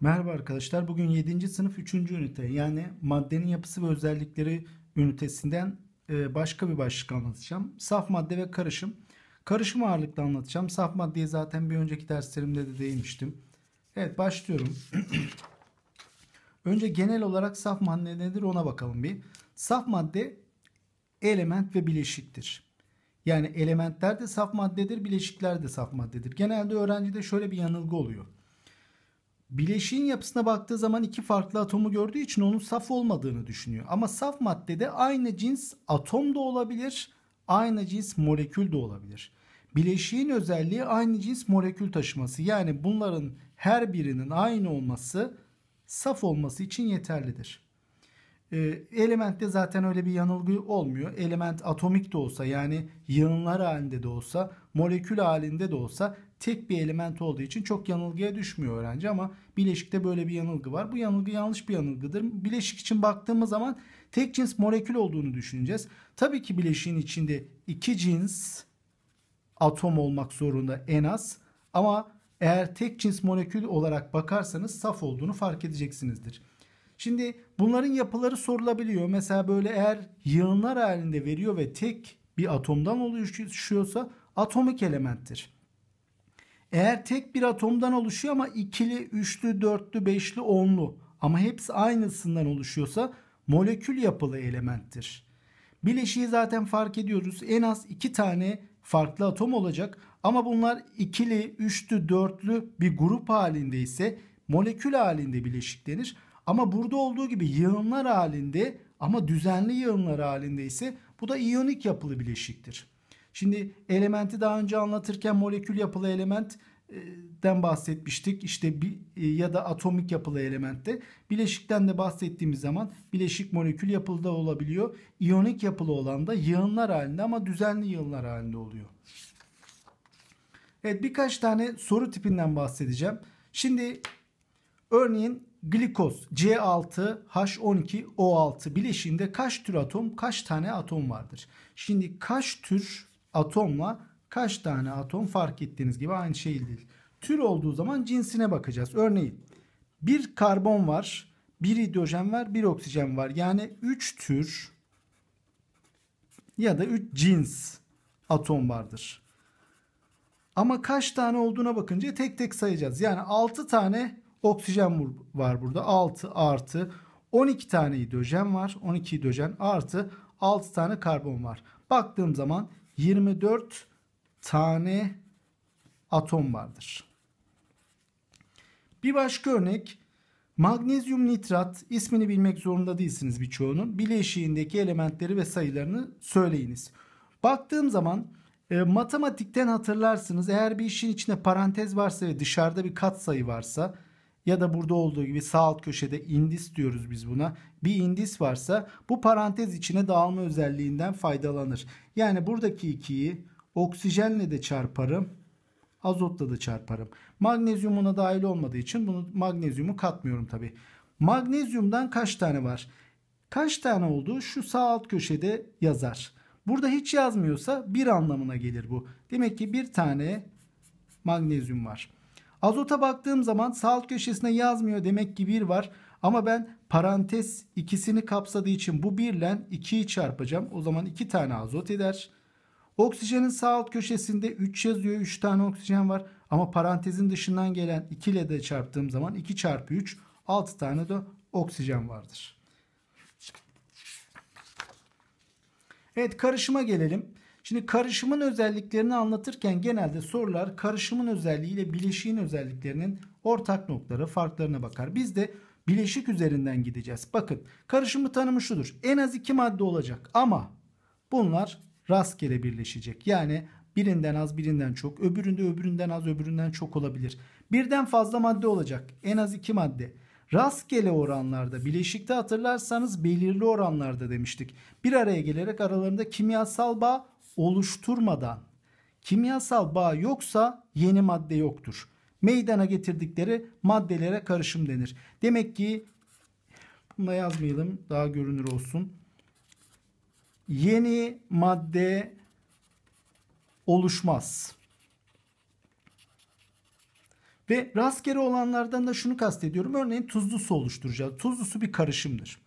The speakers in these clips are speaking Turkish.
Merhaba arkadaşlar. Bugün 7. sınıf 3. ünite yani maddenin yapısı ve özellikleri ünitesinden e, başka bir başlık anlatacağım. Saf madde ve karışım. Karışım ağırlıklı anlatacağım. Saf maddeyi zaten bir önceki derslerimde de değinmiştim. Evet başlıyorum. Önce genel olarak saf madde nedir ona bakalım bir. Saf madde element ve bileşiktir. Yani elementler de saf maddedir, bileşikler de saf maddedir. Genelde öğrencide şöyle bir yanılgı oluyor bileşiğin yapısına baktığı zaman iki farklı atomu gördüğü için onun saf olmadığını düşünüyor. Ama saf maddede aynı cins atom da olabilir, aynı cins molekül de olabilir. Bileşiğin özelliği aynı cins molekül taşıması. Yani bunların her birinin aynı olması saf olması için yeterlidir. E, ee, elementte zaten öyle bir yanılgı olmuyor. Element atomik de olsa yani yığınlar halinde de olsa molekül halinde de olsa tek bir element olduğu için çok yanılgıya düşmüyor öğrenci ama bileşikte böyle bir yanılgı var. Bu yanılgı yanlış bir yanılgıdır. Bileşik için baktığımız zaman tek cins molekül olduğunu düşüneceğiz. Tabii ki bileşiğin içinde iki cins atom olmak zorunda en az ama eğer tek cins molekül olarak bakarsanız saf olduğunu fark edeceksinizdir. Şimdi bunların yapıları sorulabiliyor. Mesela böyle eğer yığınlar halinde veriyor ve tek bir atomdan oluşuyorsa atomik elementtir. Eğer tek bir atomdan oluşuyor ama ikili, üçlü, dörtlü, beşli, onlu ama hepsi aynısından oluşuyorsa molekül yapılı elementtir. Bileşiği zaten fark ediyoruz. En az iki tane farklı atom olacak ama bunlar ikili, üçlü, dörtlü bir grup halinde ise molekül halinde bileşik denir. Ama burada olduğu gibi yığınlar halinde ama düzenli yığınlar halinde ise bu da iyonik yapılı bileşiktir. Şimdi elementi daha önce anlatırken molekül yapılı elementten bahsetmiştik. İşte bir, e, ya da atomik yapılı elementte. Bileşikten de bahsettiğimiz zaman bileşik molekül yapılı da olabiliyor. İyonik yapılı olan da yığınlar halinde ama düzenli yığınlar halinde oluyor. Evet birkaç tane soru tipinden bahsedeceğim. Şimdi örneğin glikoz C6H12O6 bileşiğinde kaç tür atom, kaç tane atom vardır? Şimdi kaç tür atomla kaç tane atom fark ettiğiniz gibi aynı şey değil. Tür olduğu zaman cinsine bakacağız. Örneğin bir karbon var, bir hidrojen var, bir oksijen var. Yani 3 tür ya da 3 cins atom vardır. Ama kaç tane olduğuna bakınca tek tek sayacağız. Yani 6 tane Oksijen var burada 6 artı 12 tane hidrojen var. 12 hidrojen artı 6 tane karbon var. Baktığım zaman 24 tane atom vardır. Bir başka örnek magnezyum nitrat ismini bilmek zorunda değilsiniz birçoğunun. Bileşiğindeki elementleri ve sayılarını söyleyiniz. Baktığım zaman e, matematikten hatırlarsınız. Eğer bir işin içinde parantez varsa ve dışarıda bir katsayı varsa ya da burada olduğu gibi sağ alt köşede indis diyoruz biz buna. Bir indis varsa bu parantez içine dağılma özelliğinden faydalanır. Yani buradaki 2'yi oksijenle de çarparım. Azotla da çarparım. Magnezyumuna dahil olmadığı için bunu magnezyumu katmıyorum tabi. Magnezyumdan kaç tane var? Kaç tane olduğu şu sağ alt köşede yazar. Burada hiç yazmıyorsa bir anlamına gelir bu. Demek ki bir tane magnezyum var. Azota baktığım zaman sağ alt köşesine yazmıyor demek ki bir var. Ama ben parantez ikisini kapsadığı için bu birle 2'yi çarpacağım. O zaman 2 tane azot eder. Oksijenin sağ alt köşesinde 3 yazıyor. 3 tane oksijen var. Ama parantezin dışından gelen 2 ile de çarptığım zaman 2 çarpı 3 6 tane de oksijen vardır. Evet karışıma gelelim. Şimdi karışımın özelliklerini anlatırken genelde sorular karışımın özelliği ile bileşiğin özelliklerinin ortak noktaları farklarına bakar. Biz de bileşik üzerinden gideceğiz. Bakın karışımı tanımı şudur. En az iki madde olacak ama bunlar rastgele birleşecek. Yani birinden az birinden çok öbüründe öbüründen az öbüründen çok olabilir. Birden fazla madde olacak. En az iki madde rastgele oranlarda bileşikte hatırlarsanız belirli oranlarda demiştik. Bir araya gelerek aralarında kimyasal bağ oluşturmadan kimyasal bağ yoksa yeni madde yoktur. Meydana getirdikleri maddelere karışım denir. Demek ki bunu da yazmayalım daha görünür olsun. Yeni madde oluşmaz. Ve rastgele olanlardan da şunu kastediyorum. Örneğin tuzlu su oluşturacağız. Tuzlu su bir karışımdır.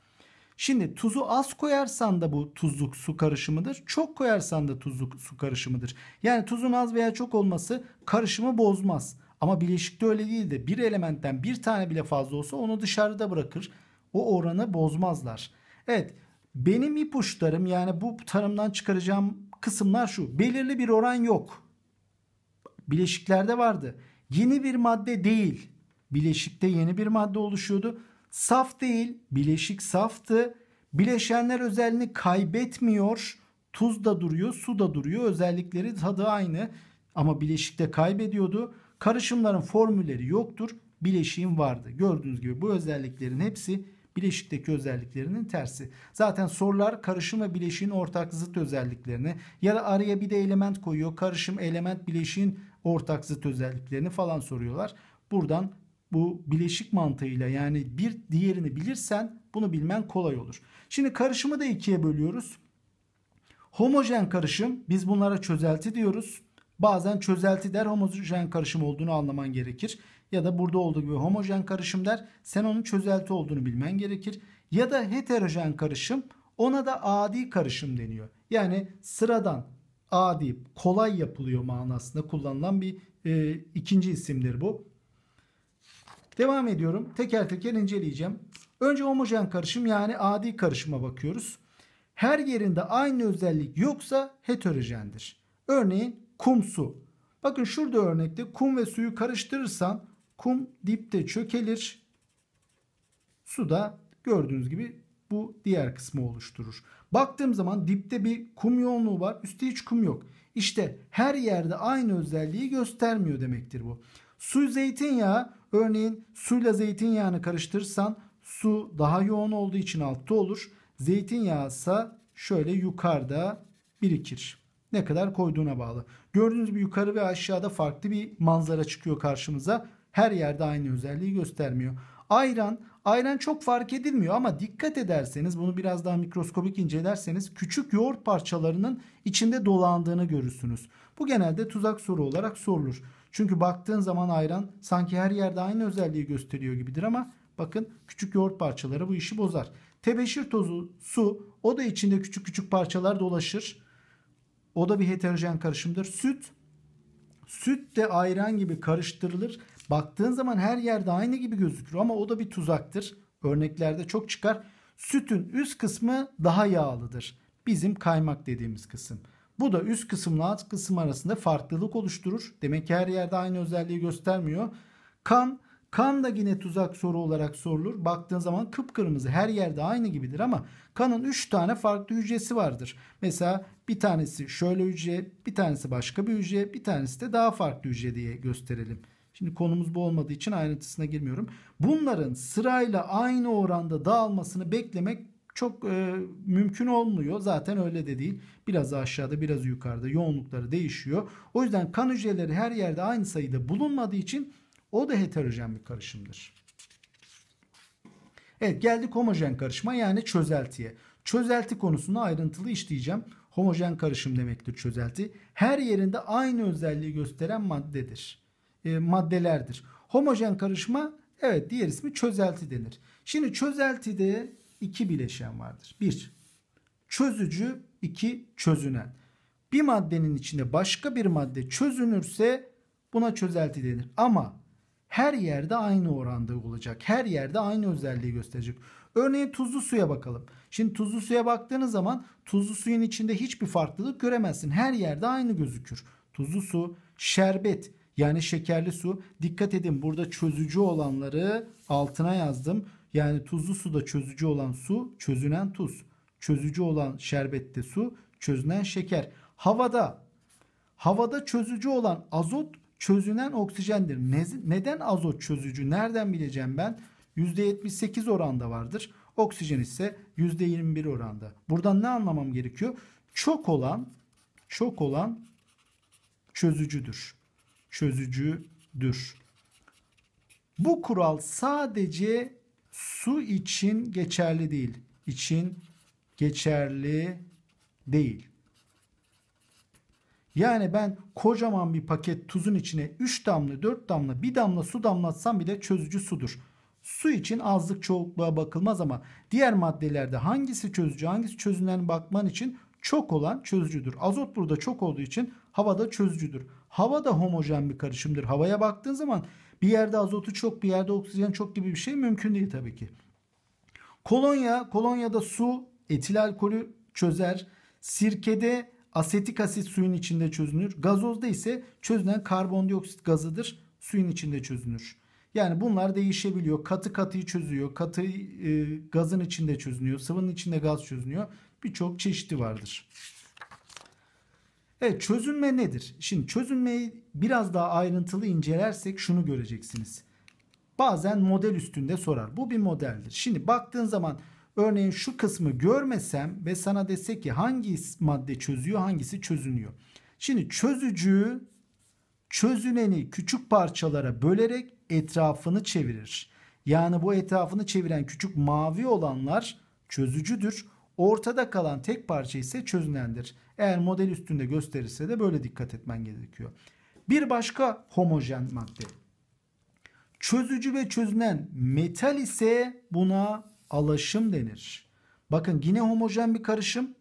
Şimdi tuzu az koyarsan da bu tuzluk su karışımıdır. Çok koyarsan da tuzluk su karışımıdır. Yani tuzun az veya çok olması karışımı bozmaz. Ama bileşikte öyle değil de bir elementten bir tane bile fazla olsa onu dışarıda bırakır. O oranı bozmazlar. Evet benim ipuçlarım yani bu tarımdan çıkaracağım kısımlar şu. Belirli bir oran yok. Bileşiklerde vardı. Yeni bir madde değil. Bileşikte yeni bir madde oluşuyordu. Saf değil, bileşik saftı. Bileşenler özelliğini kaybetmiyor. Tuz da duruyor, su da duruyor. Özellikleri tadı aynı ama bileşikte kaybediyordu. Karışımların formülleri yoktur. Bileşiğin vardı. Gördüğünüz gibi bu özelliklerin hepsi bileşikteki özelliklerinin tersi. Zaten sorular karışım ve bileşiğin ortak zıt özelliklerini ya da araya bir de element koyuyor. Karışım, element, bileşiğin ortak zıt özelliklerini falan soruyorlar. Buradan bu bileşik mantığıyla yani bir diğerini bilirsen bunu bilmen kolay olur. Şimdi karışımı da ikiye bölüyoruz. Homojen karışım biz bunlara çözelti diyoruz. Bazen çözelti der homojen karışım olduğunu anlaman gerekir. Ya da burada olduğu gibi homojen karışım der sen onun çözelti olduğunu bilmen gerekir. Ya da heterojen karışım ona da adi karışım deniyor. Yani sıradan adi kolay yapılıyor manasında kullanılan bir e, ikinci isimdir bu. Devam ediyorum. Teker teker inceleyeceğim. Önce homojen karışım yani adi karışıma bakıyoruz. Her yerinde aynı özellik yoksa heterojendir. Örneğin kum su. Bakın şurada örnekte kum ve suyu karıştırırsan kum dipte çökelir. Su da gördüğünüz gibi bu diğer kısmı oluşturur. Baktığım zaman dipte bir kum yoğunluğu var. Üstte hiç kum yok. İşte her yerde aynı özelliği göstermiyor demektir bu. Su zeytinyağı Örneğin suyla zeytinyağını karıştırırsan su daha yoğun olduğu için altta olur. Zeytinyağı ise şöyle yukarıda birikir. Ne kadar koyduğuna bağlı. Gördüğünüz gibi yukarı ve aşağıda farklı bir manzara çıkıyor karşımıza. Her yerde aynı özelliği göstermiyor. Ayran, ayran çok fark edilmiyor ama dikkat ederseniz bunu biraz daha mikroskopik incelerseniz küçük yoğurt parçalarının içinde dolandığını görürsünüz. Bu genelde tuzak soru olarak sorulur. Çünkü baktığın zaman ayran sanki her yerde aynı özelliği gösteriyor gibidir ama bakın küçük yoğurt parçaları bu işi bozar. Tebeşir tozu, su o da içinde küçük küçük parçalar dolaşır. O da bir heterojen karışımdır. Süt Süt de ayran gibi karıştırılır. Baktığın zaman her yerde aynı gibi gözükür ama o da bir tuzaktır. Örneklerde çok çıkar. Sütün üst kısmı daha yağlıdır. Bizim kaymak dediğimiz kısım. Bu da üst kısımla alt kısım arasında farklılık oluşturur. Demek ki her yerde aynı özelliği göstermiyor. Kan Kan da yine tuzak soru olarak sorulur. Baktığın zaman kıpkırmızı her yerde aynı gibidir ama kanın 3 tane farklı hücresi vardır. Mesela bir tanesi şöyle hücre, bir tanesi başka bir hücre, bir tanesi de daha farklı hücre diye gösterelim. Şimdi konumuz bu olmadığı için ayrıntısına girmiyorum. Bunların sırayla aynı oranda dağılmasını beklemek çok e, mümkün olmuyor. Zaten öyle de değil. Biraz aşağıda biraz yukarıda yoğunlukları değişiyor. O yüzden kan hücreleri her yerde aynı sayıda bulunmadığı için o da heterojen bir karışımdır. Evet geldik homojen karışma yani çözeltiye. Çözelti konusunu ayrıntılı işleyeceğim. Homojen karışım demektir çözelti. Her yerinde aynı özelliği gösteren maddedir. E, maddelerdir. Homojen karışma evet diğer ismi çözelti denir. Şimdi çözeltide iki bileşen vardır. Bir çözücü, iki çözünen. Bir maddenin içinde başka bir madde çözünürse buna çözelti denir. Ama her yerde aynı oranda olacak. Her yerde aynı özelliği gösterecek. Örneğin tuzlu suya bakalım. Şimdi tuzlu suya baktığınız zaman tuzlu suyun içinde hiçbir farklılık göremezsin. Her yerde aynı gözükür. Tuzlu su, şerbet yani şekerli su. Dikkat edin burada çözücü olanları altına yazdım. Yani tuzlu suda çözücü olan su çözünen tuz. Çözücü olan şerbette su çözünen şeker. Havada havada çözücü olan azot çözünen oksijendir. Ne, neden azot çözücü? Nereden bileceğim ben? %78 oranda vardır. Oksijen ise %21 oranda. Buradan ne anlamam gerekiyor? Çok olan çok olan çözücüdür. Çözücüdür. Bu kural sadece su için geçerli değil. İçin geçerli değil. Yani ben kocaman bir paket tuzun içine 3 damla, 4 damla, 1 damla su damlatsam bile çözücü sudur. Su için azlık çoğukluğa bakılmaz ama diğer maddelerde hangisi çözücü, hangisi çözünen bakman için çok olan çözücüdür. Azot burada çok olduğu için havada çözücüdür. Hava da homojen bir karışımdır. Havaya baktığın zaman bir yerde azotu çok bir yerde oksijen çok gibi bir şey mümkün değil tabii ki. Kolonya, kolonyada su etil alkolü çözer. Sirkede asetik asit suyun içinde çözünür. Gazozda ise çözünen karbondioksit gazıdır. Suyun içinde çözünür. Yani bunlar değişebiliyor. Katı katıyı çözüyor. Katı e, gazın içinde çözünüyor. Sıvının içinde gaz çözünüyor. Birçok çeşidi vardır. Evet çözünme nedir? Şimdi çözünmeyi biraz daha ayrıntılı incelersek şunu göreceksiniz. Bazen model üstünde sorar. Bu bir modeldir. Şimdi baktığın zaman örneğin şu kısmı görmesem ve sana desek ki hangi madde çözüyor hangisi çözünüyor. Şimdi çözücü, çözüneni küçük parçalara bölerek etrafını çevirir. Yani bu etrafını çeviren küçük mavi olanlar çözücüdür. Ortada kalan tek parça ise çözünendir. Eğer model üstünde gösterirse de böyle dikkat etmen gerekiyor. Bir başka homojen madde. Çözücü ve çözünen metal ise buna alaşım denir. Bakın yine homojen bir karışım.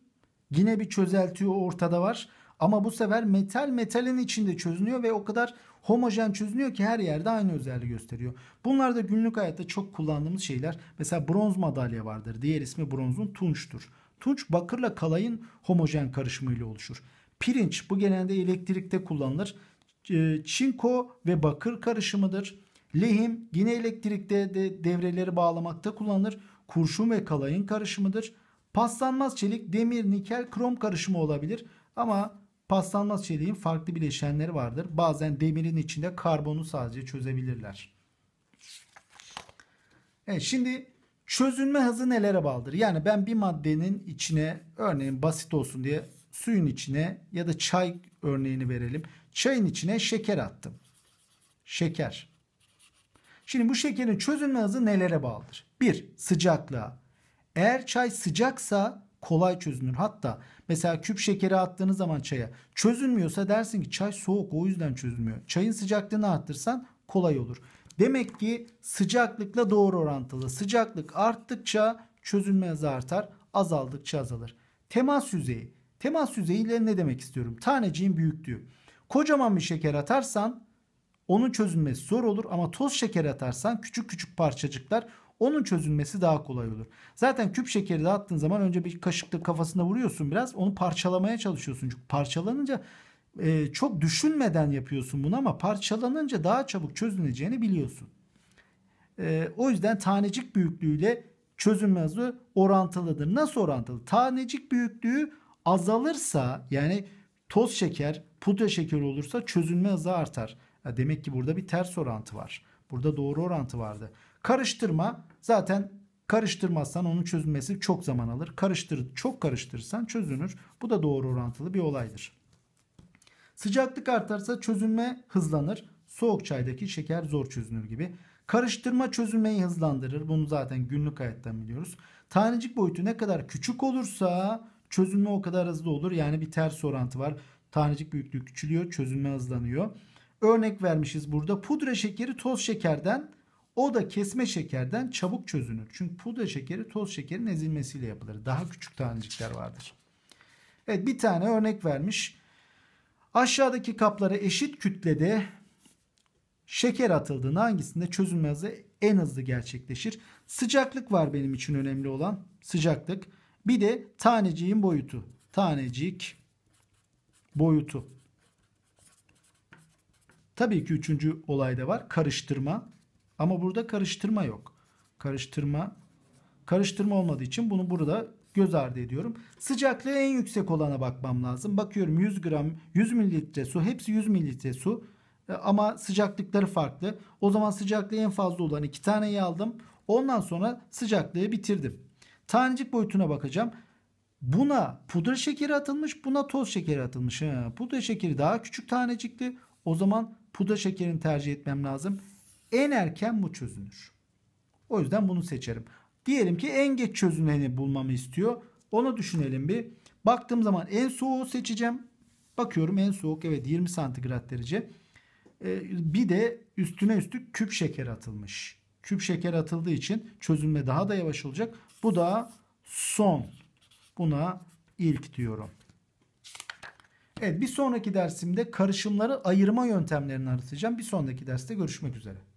Yine bir çözeltiği ortada var. Ama bu sefer metal metalin içinde çözünüyor ve o kadar homojen çözünüyor ki her yerde aynı özelliği gösteriyor. Bunlar da günlük hayatta çok kullandığımız şeyler. Mesela bronz madalya vardır. Diğer ismi bronzun tunçtur. Tunç bakırla kalayın homojen karışımıyla oluşur. Pirinç bu genelde elektrikte kullanılır. Ee, çinko ve bakır karışımıdır. Lehim yine elektrikte de devreleri bağlamakta kullanılır. Kurşun ve kalayın karışımıdır. Paslanmaz çelik, demir, nikel, krom karışımı olabilir. Ama Paslanmaz çeliğin şey farklı bileşenleri vardır. Bazen demirin içinde karbonu sadece çözebilirler. Evet şimdi çözünme hızı nelere bağlıdır? Yani ben bir maddenin içine örneğin basit olsun diye suyun içine ya da çay örneğini verelim. Çayın içine şeker attım. Şeker. Şimdi bu şekerin çözünme hızı nelere bağlıdır? Bir, Sıcaklığa. Eğer çay sıcaksa kolay çözünür. Hatta mesela küp şekeri attığınız zaman çaya çözünmüyorsa dersin ki çay soğuk o yüzden çözünmüyor. Çayın sıcaklığını arttırsan kolay olur. Demek ki sıcaklıkla doğru orantılı. Sıcaklık arttıkça çözünme hızı artar, azaldıkça azalır. Temas yüzeyi. Temas yüzeyiyle ne demek istiyorum? Taneciğin büyüklüğü. Kocaman bir şeker atarsan onun çözünmesi zor olur ama toz şeker atarsan küçük küçük parçacıklar onun çözülmesi daha kolay olur. Zaten küp şekeri dağıttığın zaman önce bir kaşıkla kafasına vuruyorsun biraz. Onu parçalamaya çalışıyorsun. Çünkü parçalanınca e, çok düşünmeden yapıyorsun bunu ama parçalanınca daha çabuk çözüleceğini biliyorsun. E, o yüzden tanecik büyüklüğüyle çözülme hızı orantılıdır. Nasıl orantılı? Tanecik büyüklüğü azalırsa yani toz şeker pudra şekeri olursa çözülme hızı artar. Ya demek ki burada bir ters orantı var. Burada doğru orantı vardı. Karıştırma zaten karıştırmazsan onun çözülmesi çok zaman alır. Karıştır, çok karıştırırsan çözünür. Bu da doğru orantılı bir olaydır. Sıcaklık artarsa çözünme hızlanır. Soğuk çaydaki şeker zor çözünür gibi. Karıştırma çözünmeyi hızlandırır. Bunu zaten günlük hayattan biliyoruz. Tanecik boyutu ne kadar küçük olursa çözünme o kadar hızlı olur. Yani bir ters orantı var. Tanecik büyüklüğü küçülüyor, çözünme hızlanıyor. Örnek vermişiz burada. Pudra şekeri toz şekerden o da kesme şekerden çabuk çözünür. Çünkü pudra şekeri toz şekerin ezilmesiyle yapılır. Daha küçük tanecikler vardır. Evet bir tane örnek vermiş. Aşağıdaki kaplara eşit kütlede şeker atıldığında hangisinde çözünme hızı en hızlı gerçekleşir? Sıcaklık var benim için önemli olan. Sıcaklık. Bir de taneciğin boyutu. Tanecik boyutu. Tabii ki üçüncü olay da var. Karıştırma. Ama burada karıştırma yok. Karıştırma karıştırma olmadığı için bunu burada göz ardı ediyorum. Sıcaklığı en yüksek olana bakmam lazım. Bakıyorum 100 gram 100 mililitre su hepsi 100 mililitre su e, ama sıcaklıkları farklı. O zaman sıcaklığı en fazla olan iki taneyi aldım. Ondan sonra sıcaklığı bitirdim. Tanecik boyutuna bakacağım. Buna pudra şekeri atılmış, buna toz şekeri atılmış. He, pudra şekeri daha küçük tanecikti. O zaman pudra şekerini tercih etmem lazım. En erken bu çözünür. O yüzden bunu seçerim. Diyelim ki en geç çözüneni bulmamı istiyor. Onu düşünelim bir. Baktığım zaman en soğuğu seçeceğim. Bakıyorum en soğuk evet 20 santigrat derece. Ee, bir de üstüne üstlük küp şeker atılmış. Küp şeker atıldığı için çözünme daha da yavaş olacak. Bu da son. Buna ilk diyorum. Evet bir sonraki dersimde karışımları ayırma yöntemlerini anlatacağım. Bir sonraki derste görüşmek üzere.